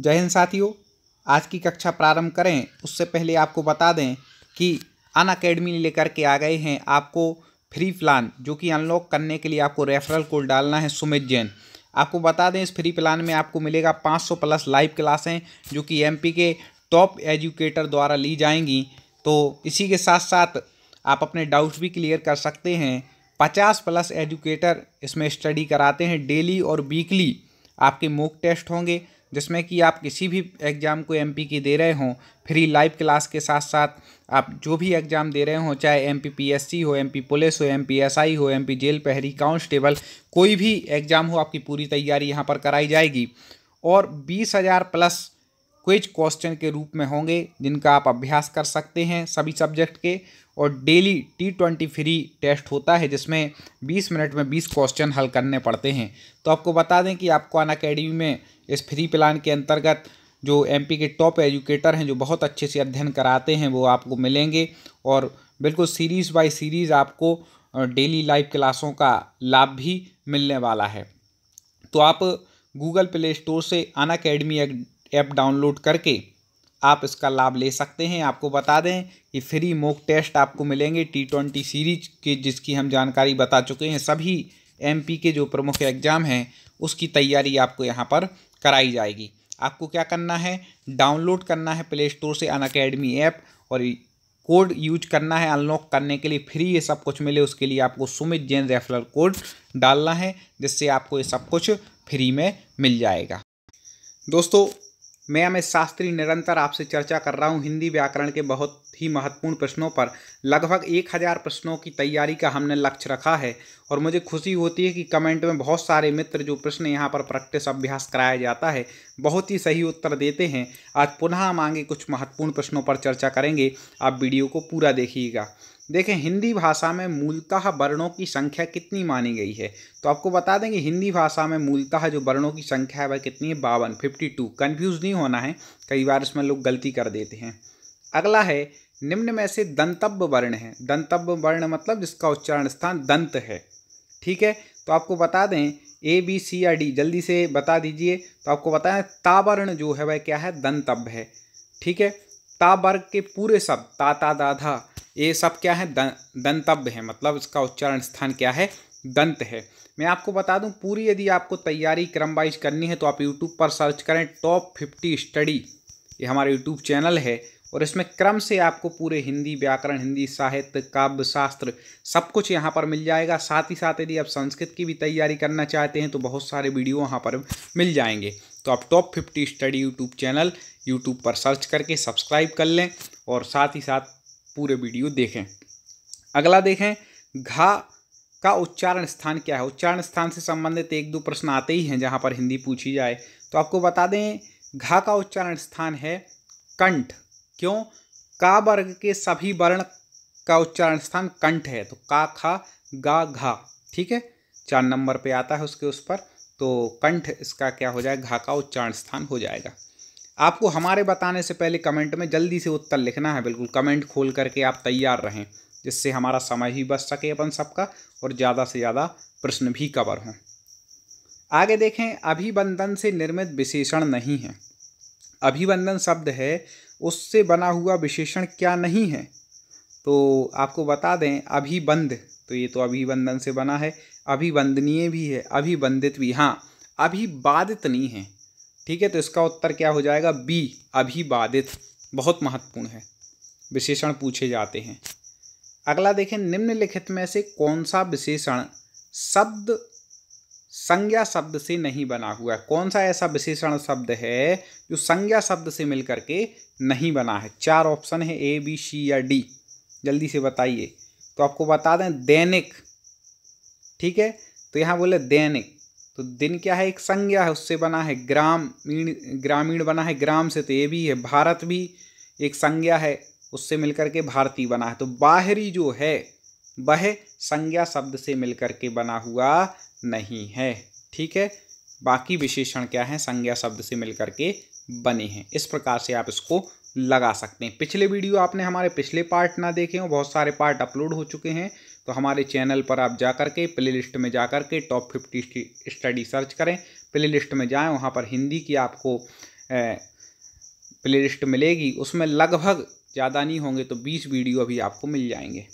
जय हिंद साथियों आज की कक्षा प्रारंभ करें उससे पहले आपको बता दें कि अन अकेडमी लेकर के आ गए हैं आपको फ्री प्लान जो कि अनलॉक करने के लिए आपको रेफरल कोड डालना है सुमित जैन आपको बता दें इस फ्री प्लान में आपको मिलेगा 500 प्लस लाइव क्लासें जो कि एमपी के टॉप एजुकेटर द्वारा ली जाएंगी तो इसी के साथ साथ आप अपने डाउट्स भी क्लियर कर सकते हैं पचास प्लस एजुकेटर इसमें स्टडी कराते हैं डेली और वीकली आपके मोक टेस्ट होंगे जिसमें कि आप किसी भी एग्ज़ाम को एमपी की दे रहे हों फ्री लाइव क्लास के साथ साथ आप जो भी एग्ज़ाम दे रहे हों चाहे एम पी हो एम पुलिस हो एम पी हो एम जेल पहरी कांस्टेबल कोई भी एग्ज़ाम हो आपकी पूरी तैयारी यहाँ पर कराई जाएगी और बीस हज़ार प्लस क्विज क्वेश्चन के रूप में होंगे जिनका आप अभ्यास कर सकते हैं सभी सब्जेक्ट के और daily T twenty free test होता है जिसमें बीस मिनट में बीस क्वेश्चन हल करने पड़ते हैं तो आपको बता दें कि आपको अन अकेडमी में इस फ्री प्लान के अंतर्गत जो एमपी के टॉप एजुकेटर हैं जो बहुत अच्छे से अध्ययन कराते हैं वो आपको मिलेंगे और बिल्कुल सीरीज़ बाय सीरीज़ आपको डेली लाइव क्लासों का लाभ भी मिलने वाला है तो आप गूगल प्ले स्टोर से अन अकेडमी ऐप डाउनलोड करके आप इसका लाभ ले सकते हैं आपको बता दें कि फ्री मोक टेस्ट आपको मिलेंगे टी ट्वेंटी सीरीज के जिसकी हम जानकारी बता चुके हैं सभी एमपी के जो प्रमुख एग्ज़ाम हैं उसकी तैयारी आपको यहाँ पर कराई जाएगी आपको क्या करना है डाउनलोड करना है प्ले स्टोर से अन अकेडमी ऐप और कोड यूज करना है अनलॉक करने के लिए फ्री ये सब कुछ मिले उसके लिए आपको सुमित जैन रेफरल कोड डालना है जिससे आपको ये सब कुछ फ्री में मिल जाएगा दोस्तों मैं अमित शास्त्री निरंतर आपसे चर्चा कर रहा हूँ हिंदी व्याकरण के बहुत ही महत्वपूर्ण प्रश्नों पर लगभग एक हज़ार प्रश्नों की तैयारी का हमने लक्ष्य रखा है और मुझे खुशी होती है कि कमेंट में बहुत सारे मित्र जो प्रश्न यहाँ पर प्रैक्टिस अभ्यास कराया जाता है बहुत ही सही उत्तर देते हैं आज पुनः हम आगे कुछ महत्वपूर्ण प्रश्नों पर चर्चा करेंगे आप वीडियो को पूरा देखिएगा देखें हिंदी भाषा में मूलतः वर्णों की संख्या कितनी मानी गई है तो आपको बता दें कि हिंदी भाषा में मूलतः जो वर्णों की संख्या है वह कितनी है बावन फिफ्टी टू कन्फ्यूज़ नहीं होना है कई बार इसमें लोग गलती कर देते हैं अगला है निम्न में से दंतव्य वर्ण है दंतव्य वर्ण मतलब जिसका उच्चारण स्थान दंत है ठीक है तो आपको बता दें ए बी सी या डी जल्दी से बता दीजिए तो आपको बताएं तावर्ण जो है वह क्या है दंतव्य है ठीक है तावर्ग के पूरे शब्द ता दाधा ये सब क्या है दंतव्य है मतलब इसका उच्चारण स्थान क्या है दंत है मैं आपको बता दूं पूरी यदि आपको तैयारी क्रम वाइज करनी है तो आप यूट्यूब पर सर्च करें टॉप फिफ्टी स्टडी ये हमारे यूट्यूब चैनल है और इसमें क्रम से आपको पूरे हिंदी व्याकरण हिंदी साहित्य काव्य शास्त्र सब कुछ यहाँ पर मिल जाएगा साथ ही साथ यदि आप संस्कृत की भी तैयारी करना चाहते हैं तो बहुत सारे वीडियो वहाँ पर मिल जाएंगे तो आप top fifty study YouTube channel YouTube पर सर्च करके सब्सक्राइब कर लें और साथ ही साथ पूरे वीडियो देखें अगला देखें घा का उच्चारण स्थान क्या है उच्चारण स्थान से संबंधित एक दो प्रश्न आते ही हैं जहाँ पर हिंदी पूछी जाए तो आपको बता दें घा का उच्चारण स्थान है कंठ क्यों का वर्ग के सभी वर्ण का उच्चारण स्थान कंठ है तो का खा गा घा ठीक है चार नंबर पे आता है उसके उस पर तो कंठ इसका क्या हो जाए घा का उच्चारण स्थान हो जाएगा आपको हमारे बताने से पहले कमेंट में जल्दी से उत्तर लिखना है बिल्कुल कमेंट खोल करके आप तैयार रहें जिससे हमारा समय भी बच सके अपन सबका और ज़्यादा से ज़्यादा प्रश्न भी कवर हों आगे देखें अभिबंधन से निर्मित विशेषण नहीं है अभिबंधन शब्द है उससे बना हुआ विशेषण क्या नहीं है तो आपको बता दें अभिबंध तो ये तो अभिबंधन से बना है अभिबंधनीय भी है अभिबंधित भी हाँ अभिबाधित नहीं है ठीक है तो इसका उत्तर क्या हो जाएगा बी अभिवादित बहुत महत्वपूर्ण है विशेषण पूछे जाते हैं अगला देखें निम्नलिखित में से कौन सा विशेषण शब्द संज्ञा शब्द से नहीं बना हुआ है कौन सा ऐसा विशेषण शब्द है जो संज्ञा शब्द से मिलकर के नहीं बना है चार ऑप्शन है ए बी सी या डी जल्दी से बताइए तो आपको बता दें दैनिक ठीक है तो यहाँ बोले दैनिक तो दिन क्या है एक संज्ञा है उससे बना है ग्रामीण ग्रामीण बना है ग्राम से तो ये भी है भारत भी एक संज्ञा है उससे मिलकर के भारतीय बना है तो बाहरी जो है वह संज्ञा शब्द से मिलकर के बना हुआ नहीं है ठीक है बाकी विशेषण क्या है संज्ञा शब्द से मिलकर के बने हैं इस प्रकार से आप इसको लगा सकते हैं पिछले वीडियो आपने हमारे पिछले पार्ट ना देखे हो बहुत सारे पार्ट अपलोड हो चुके हैं तो हमारे चैनल पर आप जा कर के प्ले लिस्ट में जा कर के टॉप फिफ्टी स्टडी सर्च करें प्ले लिस्ट में जाएं वहाँ पर हिंदी की आपको प्ले लिस्ट मिलेगी उसमें लगभग ज़्यादा नहीं होंगे तो बीस वीडियो अभी आपको मिल जाएंगे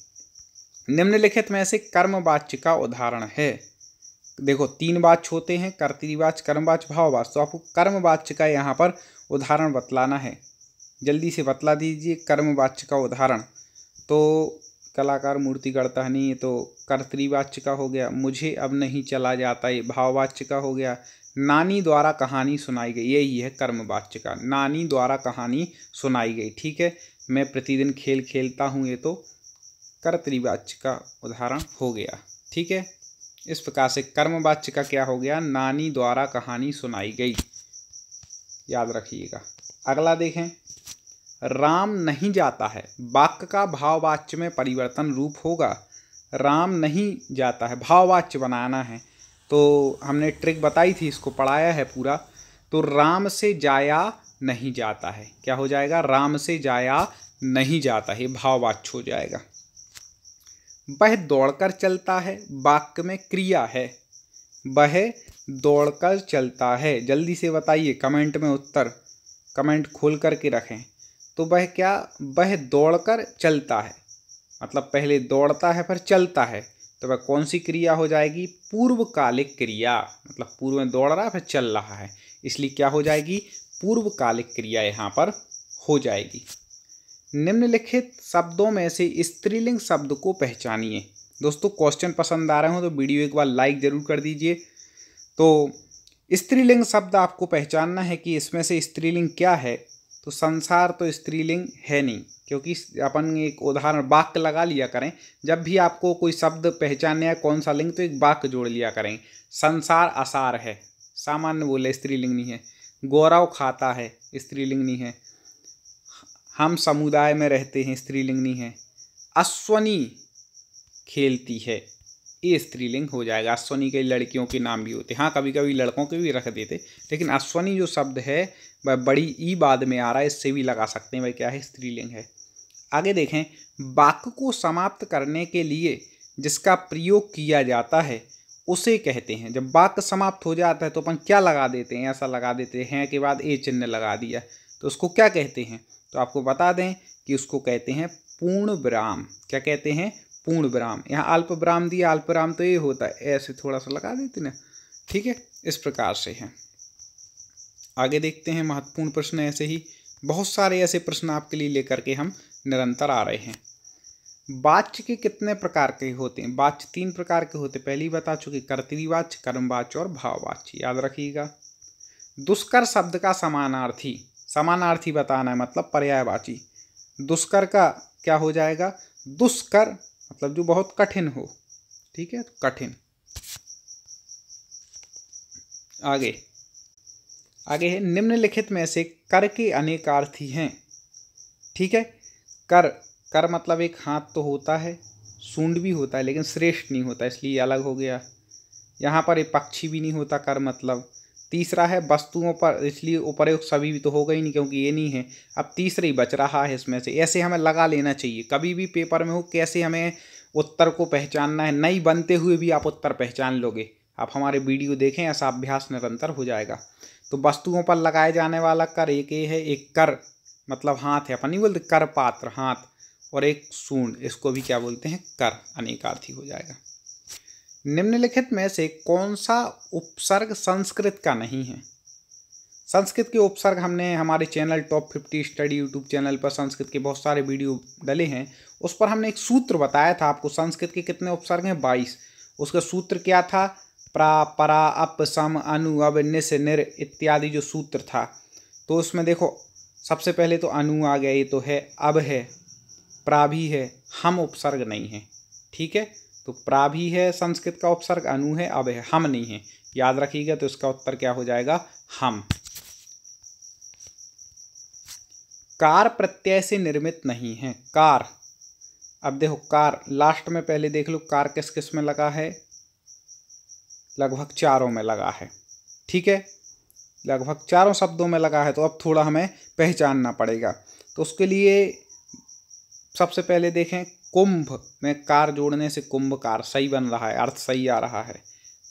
निम्नलिखित में से कर्मवाच्य का उदाहरण है देखो तीन वाच होते हैं कर्तरीवाच कर्मवाच भाववाच तो आपको कर्मवाच्य का यहाँ पर उदाहरण बतलाना है जल्दी से बतला दीजिए कर्मवाच्य का उदाहरण तो कलाकार मूर्ति नहीं है नहीं तो कर्तवाच्य का हो गया मुझे अब नहीं चला जाता ये भाववाच्य का हो गया नानी द्वारा कहानी सुनाई गई यही है कर्मवाच्य का नानी द्वारा कहानी सुनाई गई ठीक है मैं प्रतिदिन खेल खेलता हूँ ये तो कर्तवाच्य का उदाहरण हो गया ठीक है इस प्रकार से कर्मवाच्य का क्या हो गया नानी द्वारा कहानी सुनाई गई याद रखिएगा अगला देखें राम नहीं जाता है वाक्य का भाववाच्य में परिवर्तन रूप होगा राम नहीं जाता है भाववाच्य बनाना है तो हमने ट्रिक बताई थी इसको पढ़ाया है पूरा तो राम से जाया नहीं जाता है क्या हो जाएगा राम से जाया नहीं जाता है भाववाच्य हो जाएगा वह दौड़कर चलता है वाक्य में क्रिया है वह दौड़कर चलता है जल्दी से बताइए कमेंट में उत्तर कमेंट खोल करके रखें तो वह क्या वह दौड़कर चलता है मतलब पहले दौड़ता है फिर चलता है तो वह कौन सी क्रिया हो जाएगी पूर्वकालिक क्रिया मतलब पूर्व में दौड़ रहा है फिर चल रहा है इसलिए क्या हो जाएगी पूर्वकालिक क्रिया यहाँ पर हो जाएगी निम्नलिखित शब्दों में से स्त्रीलिंग शब्द को पहचानिए दोस्तों क्वेश्चन पसंद आ रहे हो तो वीडियो एक बार लाइक ज़रूर कर दीजिए तो स्त्रीलिंग शब्द आपको पहचानना है कि इसमें से स्त्रीलिंग क्या है तो संसार तो स्त्रीलिंग है नहीं क्योंकि अपन एक उदाहरण वाक्य लगा लिया करें जब भी आपको कोई शब्द पहचानने या कौन सा लिंग तो एक वाक्य जोड़ लिया करें संसार आसार है सामान्य बोले स्त्रीलिंग नहीं है गौरव खाता है स्त्रीलिंग नहीं है हम समुदाय में रहते हैं स्त्रीलिंग नहीं है अश्वनी खेलती है ये स्त्रीलिंग हो जाएगा अश्वनी के लड़कियों के नाम भी होते हैं हाँ कभी कभी लड़कों के भी रख देते लेकिन अश्वनी जो शब्द है बड़ी ई बाद में आ रहा है इससे भी लगा सकते हैं भाई क्या है स्त्रीलिंग है आगे देखें वाक्य को समाप्त करने के लिए जिसका प्रयोग किया जाता है उसे कहते हैं जब वाक्य समाप्त हो जाता है तो अपन क्या लगा देते हैं ऐसा लगा देते हैं के बाद ए चिन्ह लगा दिया तो उसको क्या कहते हैं तो आपको बता दें कि उसको कहते हैं पूर्ण विराम क्या कहते हैं पूर्ण विराम यहाँ अल्प विराम दिया अल्प विराम तो ये होता है ऐसे थोड़ा सा लगा देते ना ठीक है इस प्रकार से है आगे देखते हैं महत्वपूर्ण प्रश्न ऐसे ही बहुत सारे ऐसे प्रश्न आपके लिए लेकर के हम निरंतर आ रहे हैं वाच्य के कितने प्रकार के होते हैं वाच्य तीन प्रकार के होते पहली बता चुके कर्तरीवाच्य कर्मवाच्य और भाववाच्य याद रखिएगा दुष्कर शब्द का समानार्थी समानार्थी बताना है मतलब पर्यायवाची दुष्कर का क्या हो जाएगा दुष्कर मतलब जो बहुत कठिन हो ठीक है कठिन आगे आगे है निम्नलिखित में से कर के अनेकार्थी हैं ठीक है कर कर मतलब एक हाथ तो होता है सूंड भी होता है लेकिन श्रेष्ठ नहीं होता इसलिए अलग हो गया यहाँ पर एक पक्षी भी नहीं होता कर मतलब तीसरा है वस्तुओं पर इसलिए उपयोग सभी भी तो होगा ही नहीं क्योंकि ये नहीं है अब तीसरे ही बच रहा है इसमें से ऐसे हमें लगा लेना चाहिए कभी भी पेपर में हो कैसे हमें उत्तर को पहचानना है नहीं बनते हुए भी आप उत्तर पहचान लोगे आप हमारे वीडियो देखें ऐसा अभ्यास निरंतर हो जाएगा तो वस्तुओं पर लगाए जाने वाला कर एक ये है एक कर मतलब हाथ है अपन नहीं बोलते कर पात्र हाथ और एक सूंड इसको भी क्या बोलते हैं कर अनेकार्थी हो जाएगा निम्नलिखित में से कौन सा उपसर्ग संस्कृत का नहीं है संस्कृत के उपसर्ग हमने हमारे channel top fifty study YouTube channel पर संस्कृत के बहुत सारे वीडियो डले हैं उस पर हमने एक सूत्र बताया था आपको संस्कृत के कितने उपसर्ग हैं बाईस उसका सूत्र क्या था प्रा परा अप सम अनु अब निस निर इत्यादि जो सूत्र था तो उसमें देखो सबसे पहले तो अनु आ गया ये तो है अब है प्रा भी है हम उपसर्ग नहीं है ठीक है तो प्रा भी है संस्कृत का उपसर्ग अनु है अब है हम नहीं है याद रखिएगा तो इसका उत्तर क्या हो जाएगा हम कार प्रत्यय से निर्मित नहीं है कार अब देखो कार लास्ट में पहले देख लो कार किस किस में लगा है लगभग चारों में लगा है ठीक है लगभग चारों शब्दों में लगा है तो अब थोड़ा हमें पहचानना पड़ेगा तो उसके लिए सबसे पहले देखें कुंभ में कार जोड़ने से कुंभकार सही बन रहा है अर्थ सही आ रहा है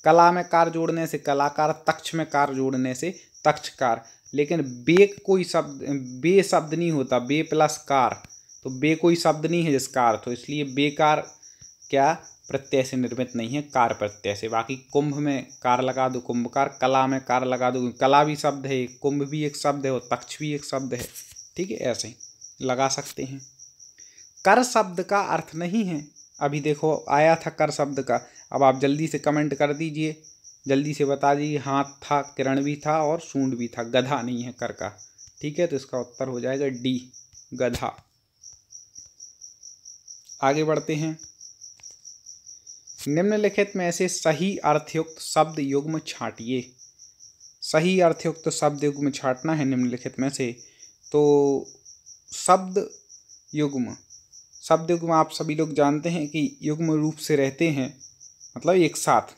कला में कार जोड़ने से कलाकार तक्ष में कार जोड़ने से तक्षकार लेकिन बे कोई शब्द बे शब्द नहीं होता बे प्लस कार तो बे कोई शब्द नहीं है जिसका अर्थ हो तो इसलिए बेकार क्या प्रत्यय से निर्मित नहीं है कार प्रत्यय से बाकी कुंभ में कार लगा दो कुंभकार कला में कार लगा दो कला भी शब्द है कुंभ भी एक शब्द है और तक्ष भी एक शब्द है ठीक है ऐसे लगा सकते हैं कर शब्द का अर्थ नहीं है अभी देखो आया था कर शब्द का अब आप जल्दी से कमेंट कर दीजिए जल्दी से बता दीजिए हाथ था किरण भी था और सूंड भी था गधा नहीं है कर का ठीक है तो इसका उत्तर हो जाएगा डी गधा आगे बढ़ते हैं निम्नलिखित में ऐसे सही अर्थयुक्त शब्द युग्म छाटिए सही अर्थयुक्त शब्द युग्म छाटना है निम्नलिखित में से तो शब्द युग्म शब्द युग्म आप सभी लोग जानते हैं कि युग्म रूप से रहते हैं मतलब एक साथ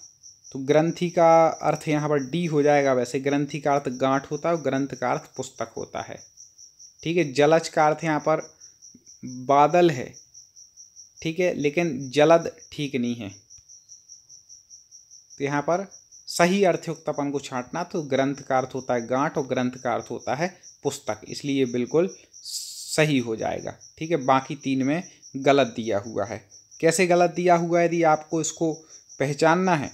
तो ग्रंथि का अर्थ यहाँ पर डी हो जाएगा वैसे ग्रंथि का अर्थ गांठ होता है और ग्रंथ का अर्थ पुस्तक होता है ठीक है जलज का अर्थ यहाँ पर बादल है ठीक है लेकिन जलद ठीक नहीं है तो यहाँ पर सही अर्थयुक्तपन को छांटना तो ग्रंथ का अर्थ होता है गांठ और ग्रंथ का अर्थ होता है पुस्तक इसलिए बिल्कुल सही हो जाएगा ठीक है बाकी तीन में गलत दिया हुआ है कैसे गलत दिया हुआ है यदि आपको इसको पहचानना है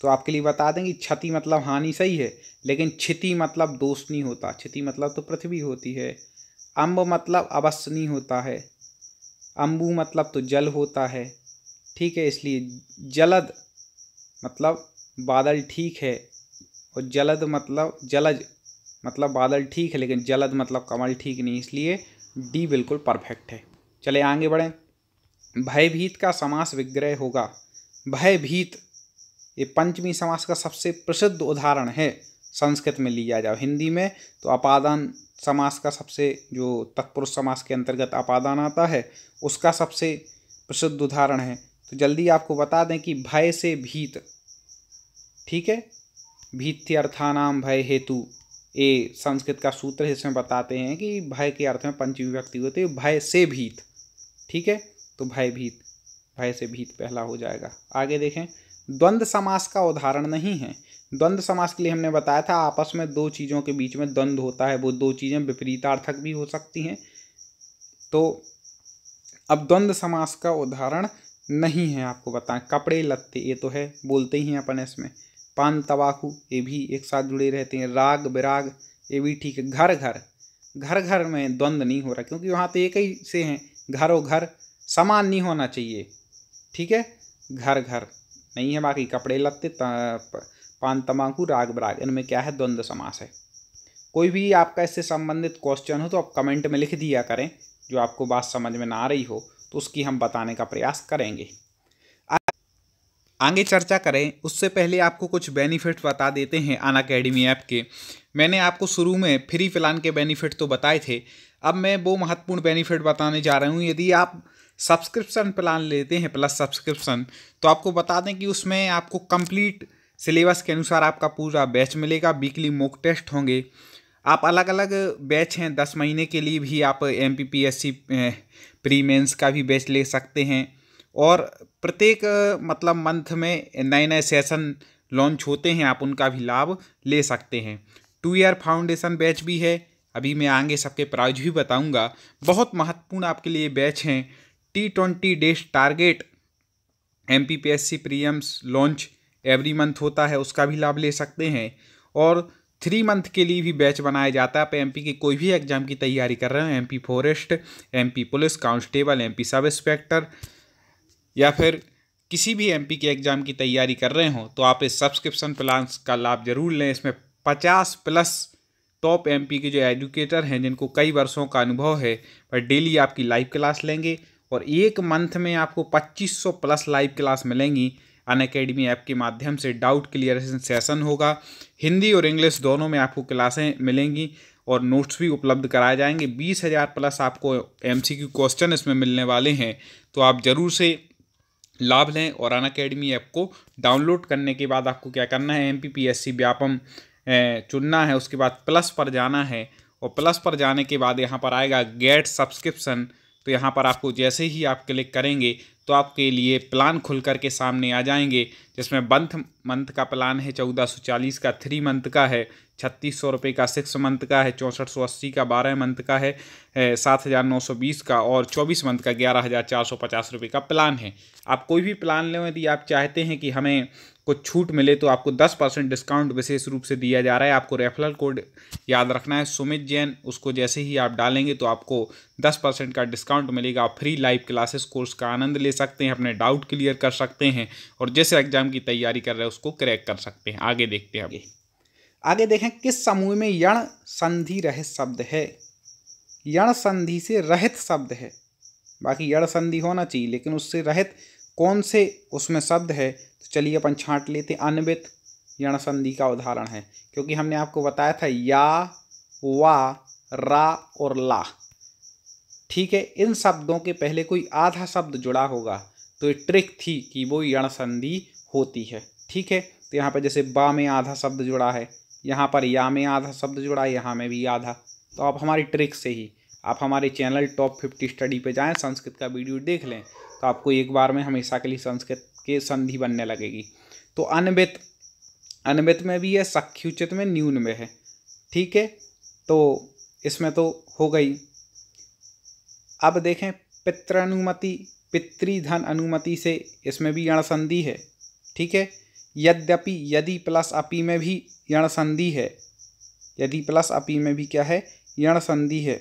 तो आपके लिए बता देंगे क्षति मतलब हानि सही है लेकिन क्षति मतलब दोष नहीं होता क्षति मतलब तो पृथ्वी होती है अम्ब मतलब अवश्य नहीं होता है अम्बू मतलब तो जल होता है ठीक है इसलिए जलद मतलब बादल ठीक है और जलद मतलब जलज मतलब बादल ठीक है लेकिन जलद मतलब कमल ठीक नहीं इसलिए डी बिल्कुल परफेक्ट है चले आगे बढ़ें भयभीत का समास विग्रह होगा भयभीत ये पंचमी समास का सबसे प्रसिद्ध उदाहरण है संस्कृत में लिया जाओ हिंदी में तो अपादान समास का सबसे जो तत्पुरुष समास के अंतर्गत अपादान आता है उसका सबसे प्रसिद्ध उदाहरण है तो जल्दी आपको बता दें कि भय से भीत ठीक है भीत्य अर्थानाम भय हेतु ये संस्कृत का सूत्र इसमें बताते हैं कि भय के अर्थ में पंचमी व्यक्ति होती है भय से भीत ठीक है तो भय भीत भय से भीत पहला हो जाएगा आगे देखें द्वंद्व समास का उदाहरण नहीं है द्वंद्व समास के लिए हमने बताया था आपस में दो चीज़ों के बीच में द्वंद्व होता है वो दो चीज़ें विपरीतार्थक भी हो सकती हैं तो अब द्वंद्व समास का उदाहरण नहीं है आपको बताएं कपड़े लत्ते ये तो है बोलते ही हैं अपन इसमें पान तबाकू ये भी एक साथ जुड़े रहते हैं राग विराग ये भी ठीक है घर घर घर घर में द्वंद्व नहीं हो रहा क्योंकि वहाँ तो एक ही से हैं घरों घर समान नहीं होना चाहिए ठीक है घर घर नहीं है बाकी कपड़े लत्ते पान तमाकू राग बराग इनमें क्या है द्वंद्व समास है कोई भी आपका इससे संबंधित क्वेश्चन हो तो आप कमेंट में लिख दिया करें जो आपको बात समझ में ना आ रही हो तो उसकी हम बताने का प्रयास करेंगे आगे चर्चा करें उससे पहले आपको कुछ बेनिफिट बता देते हैं अन अकेडमी ऐप के मैंने आपको शुरू में फ्री प्लान के बेनिफिट तो बताए थे अब मैं वो महत्वपूर्ण बेनिफिट बताने जा रहा हूँ यदि आप सब्सक्रिप्शन प्लान लेते हैं प्लस सब्सक्रिप्शन तो आपको बता दें कि उसमें आपको कंप्लीट सिलेबस के अनुसार आपका पूरा बैच मिलेगा वीकली मॉक टेस्ट होंगे आप अलग अलग बैच हैं दस महीने के लिए भी आप M P P S C pre mains का भी बैच ले सकते हैं और प्रत्येक मतलब मंथ में नए नए सेशन लॉन्च होते हैं आप उनका भी लाभ ले सकते हैं टू ईयर फाउंडेशन बैच भी है अभी मैं आगे सबके प्राइज भी बताऊंगा बहुत महत्वपूर्ण आपके लिए बैच हैं T twenty dash target M P P S C premiums launch every month होता है उसका भी लाभ ले सकते हैं और थ्री मंथ के लिए भी बैच बनाया जाता है आप एमपी के कोई भी एग्जाम की तैयारी कर रहे हो MP forest MP police constable MP sub inspector या फिर किसी भी एमपी के एग्ज़ाम की तैयारी कर रहे हो तो आप इस सब्सक्रिप्शन प्लान का लाभ ज़रूर लें इसमें पचास प्लस टॉप एमपी के जो एजुकेटर हैं जिनको कई वर्षों का अनुभव है वह डेली आपकी लाइव क्लास लेंगे और एक मंथ में आपको 2500 प्लस लाइव क्लास मिलेंगी अन अकेडमी ऐप के माध्यम से डाउट क्लियर सेशन होगा हिंदी और इंग्लिश दोनों में आपको क्लासें मिलेंगी और नोट्स भी उपलब्ध कराए जाएंगे बीस हज़ार प्लस आपको एम सी क्यू क्वेश्चन इसमें मिलने वाले हैं तो आप ज़रूर से लाभ लें और अन अकेडमी ऐप को डाउनलोड करने के बाद आपको क्या करना है M P P S C Vyapam चुनना है उसके बाद प्लस पर जाना है और प्लस पर जाने के बाद यहाँ पर आएगा गेट सब्सक्रिप्शन तो यहाँ पर आपको जैसे ही आप क्लिक करेंगे तो आपके लिए प्लान खुल कर के सामने आ जाएंगे जिसमें बंथ मंथ का प्लान है चौदह सौ चालीस का थ्री मंथ का है छत्तीस सौ रुपये का सिक्स मंथ का है चौंसठ सौ अस्सी का बारह मंथ का है सात हज़ार नौ सौ बीस का और चौबीस मंथ का ग्यारह हज़ार चार सौ पचास रुपये का प्लान है आप कोई भी प्लान लें यदि आप चाहते हैं कि हमें कुछ छूट मिले तो आपको दस परसेंट डिस्काउंट विशेष रूप से दिया जा रहा है आपको रेफरल कोड याद रखना है सुमित जैन उसको जैसे ही आप डालेंगे तो आपको दस परसेंट का डिस्काउंट मिलेगा आप फ्री लाइव क्लासेस कोर्स का आनंद ले सकते हैं अपने डाउट क्लियर कर सकते हैं और जैसे एग्जाम की तैयारी कर रहे हैं उसको क्रैक कर सकते हैं आगे देखते हैं अभी आगे देखें किस समूह में यण संधि रहित शब्द है यण संधि से रहित शब्द है बाकी यण संधि होना चाहिए लेकिन उससे रहित कौन से उसमें शब्द है तो चलिए अपन छांट लेते अनवित यण संधि का उदाहरण है क्योंकि हमने आपको बताया था या वा रा और ला ठीक है इन शब्दों के पहले कोई आधा शब्द जुड़ा होगा तो ये ट्रिक थी कि वो यण संधि होती है ठीक है तो यहाँ पर जैसे बा में आधा शब्द जुड़ा है यहाँ पर या में आधा शब्द जुड़ा यहाँ में भी आधा तो आप हमारी ट्रिक से ही आप हमारे चैनल टॉप फिफ्टी स्टडी पे जाएं संस्कृत का वीडियो देख लें तो आपको एक बार में हमेशा के लिए संस्कृत के संधि बनने लगेगी तो अनवित अनवित में भी है सख्युचित में न्यून में है ठीक है तो इसमें तो हो गई अब देखें पितृ अनुमति पितृधन अनुमति से इसमें भी अणसंधि है ठीक है यद्यपि यदि प्लस अपी में भी यण संधि है यदि प्लस अपी में भी क्या है यण संधि है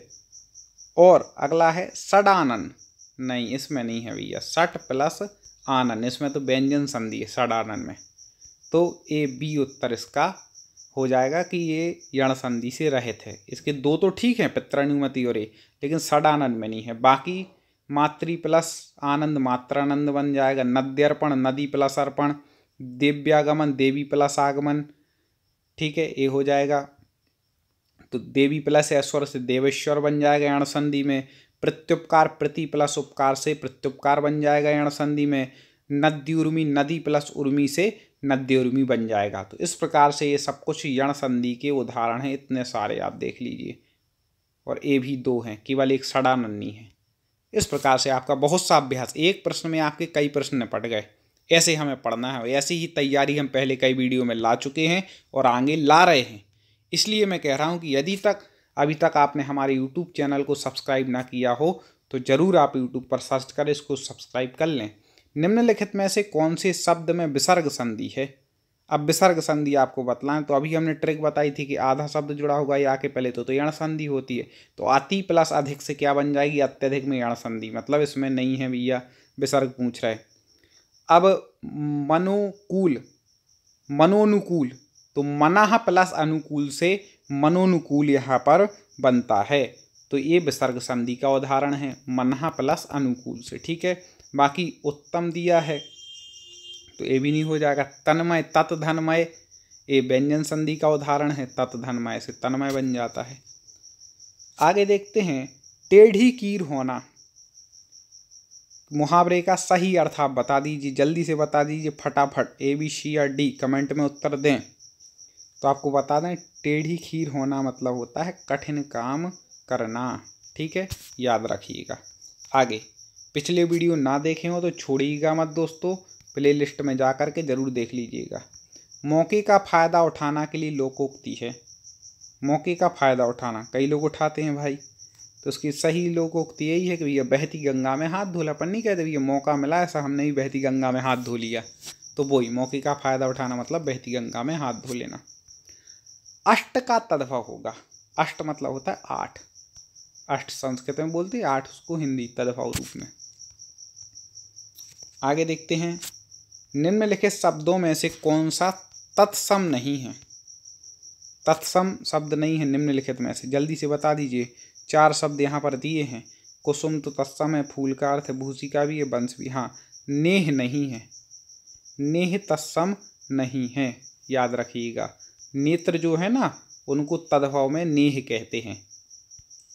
और अगला है सडानन नहीं इसमें नहीं है भैया सट प्लस आनन इसमें तो व्यंजन संधि है सडानन में तो ए बी उत्तर इसका हो जाएगा कि ये यण संधि से रहित है इसके दो तो ठीक हैं पितृणुमति और ए लेकिन सडानंद में नहीं है बाकी मातृ प्लस आनंद मात्रानंद बन जाएगा नद्यर्पण नदी प्लस अर्पण देव्यागमन देवी प्लस आगमन ठीक है ये हो जाएगा तो देवी प्लस ऐश्वर से देवेश्वर बन जाएगा यण संधि में प्रत्युपकार प्रति प्लस उपकार से प्रत्युपकार बन जाएगा यण संधि में नद्युर्मी उर्मी नदी प्लस उर्मी से नदी उर्मी बन जाएगा तो इस प्रकार से ये सब कुछ यण संधि के उदाहरण हैं इतने सारे आप देख लीजिए और ए भी दो हैं केवल एक सड़ानन्नी है इस प्रकार से आपका बहुत सा अभ्यास एक प्रश्न में आपके कई प्रश्न निपट गए ऐसे हमें पढ़ना है ऐसी ही तैयारी हम पहले कई वीडियो में ला चुके हैं और आगे ला रहे हैं इसलिए मैं कह रहा हूँ कि यदि तक अभी तक आपने हमारे यूट्यूब चैनल को सब्सक्राइब ना किया हो तो ज़रूर आप यूट्यूब पर सर्च कर इसको सब्सक्राइब कर लें निम्नलिखित में से कौन से शब्द में विसर्ग संधि है अब विसर्ग संधि आपको बतलाएं तो अभी हमने ट्रिक बताई थी कि आधा शब्द जुड़ा होगा या के पहले तो तो यण संधि होती है तो आती प्लस अधिक से क्या बन जाएगी अत्यधिक में यण संधि मतलब इसमें नहीं है भैया विसर्ग पूछ रहे अब मनोकूल मनोनुकूल तो मनाह प्लस अनुकूल से मनोनुकूल यहाँ पर बनता है तो ये विसर्ग संधि का उदाहरण है मनाह प्लस अनुकूल से ठीक है बाकी उत्तम दिया है तो ये भी नहीं हो जाएगा तन्मय तत् धनमय ये व्यंजन संधि का उदाहरण है तत् धनमय से तन्मय बन जाता है आगे देखते हैं टेढ़ी कीर होना मुहावरे का सही अर्थ आप बता दीजिए जल्दी से बता दीजिए फटाफट ए बी सी या डी कमेंट में उत्तर दें तो आपको बता दें टेढ़ी खीर होना मतलब होता है कठिन काम करना ठीक है याद रखिएगा आगे पिछले वीडियो ना देखे हो तो छोड़िएगा मत दोस्तों प्लेलिस्ट में जा कर के ज़रूर देख लीजिएगा मौके का फ़ायदा उठाना के लिए लोकोक्ति है मौके का फ़ायदा उठाना कई लोग उठाते हैं भाई तो उसकी सही लोकोक्ति तो यही है कि भैया बहती गंगा में हाथ धोला पर नहीं कहते भैया मौका मिला ऐसा हमने भी बहती गंगा में हाथ धो लिया तो वो ही मौके का फ़ायदा उठाना मतलब बहती गंगा में हाथ धो लेना अष्ट का तदफा होगा अष्ट मतलब होता है आठ अष्ट संस्कृत में बोलते हैं आठ उसको हिंदी तदफा रूप में आगे देखते हैं निम्नलिखित शब्दों में से कौन सा तत्सम नहीं है तत्सम शब्द नहीं है निम्नलिखित में से जल्दी से बता दीजिए चार शब्द यहाँ पर दिए हैं कुसुम तो तत्सम है फूल का अर्थ भूसी का भी है वंश भी हाँ नेह नहीं है नेह तत्सम नहीं है याद रखिएगा नेत्र जो है ना उनको तद्भाव में नेह कहते हैं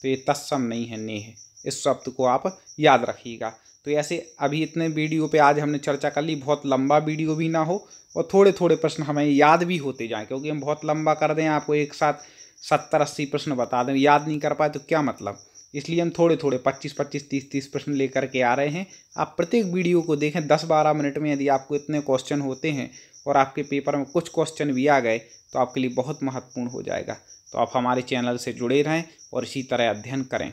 तो ये तत्सम नहीं है नेह इस शब्द को आप याद रखिएगा तो ऐसे अभी इतने वीडियो पे आज हमने चर्चा कर ली बहुत लंबा वीडियो भी ना हो और थोड़े थोड़े प्रश्न हमें याद भी होते जाएँ क्योंकि हम बहुत लंबा कर दें आपको एक साथ सत्तर अस्सी प्रश्न बता दें याद नहीं कर पाए तो क्या मतलब इसलिए हम थोड़े थोड़े पच्चीस पच्चीस तीस तीस प्रश्न लेकर के आ रहे हैं आप प्रत्येक वीडियो को देखें दस बारह मिनट में यदि आपको इतने क्वेश्चन होते हैं और आपके पेपर में कुछ क्वेश्चन भी आ गए तो आपके लिए बहुत महत्वपूर्ण हो जाएगा तो आप हमारे चैनल से जुड़े रहें और इसी तरह अध्ययन करें